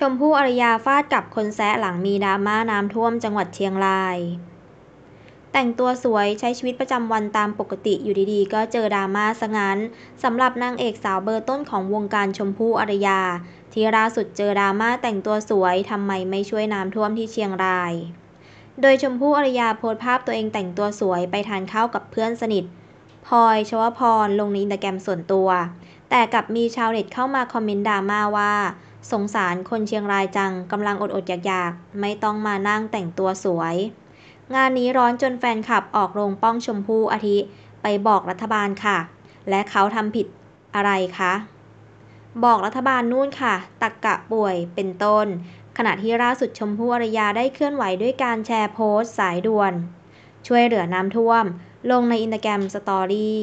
ชมพู่อรรยาฟาดกับคนแซะหลังมีดราม่าน้ำท่วมจังหวัดเชียงราย แต่งตัวสวยใช้ชีวิตประจำวันตามปกติอยู่ดีๆ ก็เจอดราม่าซะงั้นสำหรับนางเอกสาวเบอร์ต้นของวงการชมพู่อรรยา ที่ล่าสุดเจอดราม่าแต่งตัวสวยทำไมไม่ช่วยน้ำท่วมที่เชียงราย โดยชมพู่อรรยาโพสต์ภาพตัวเองแต่งตัวสวยไปทานข้าวกับเพื่อนสนิทพลอยชวพรลงในอินสตาแกรมส่วนตัว แต่กลับมีชาวเน็ตเข้ามาคอมเมนต์ดราม่าว่าสงสารคนเชียงรายจังกำลังอดออยากๆ ไม่ต้องมานั่งแต่งตัวสวย งานนี้ร้อนจนแฟนคลับออกโรงป้องชมพู่อาทิ ไปบอกรัฐบาลค่ะ และเขาทำผิดอะไรคะ บอกรัฐบาลนู่นค่ะ ตักกะป่วยเป็นต้น ขณะที่ล่าสุดชมพู่อารยาได้เคลื่อนไหวด้วยการแชร์โพสต์สายด่วน ช่วยเหลือน้ำท่วม ลงในอินเตอร์แกรมสตอรี่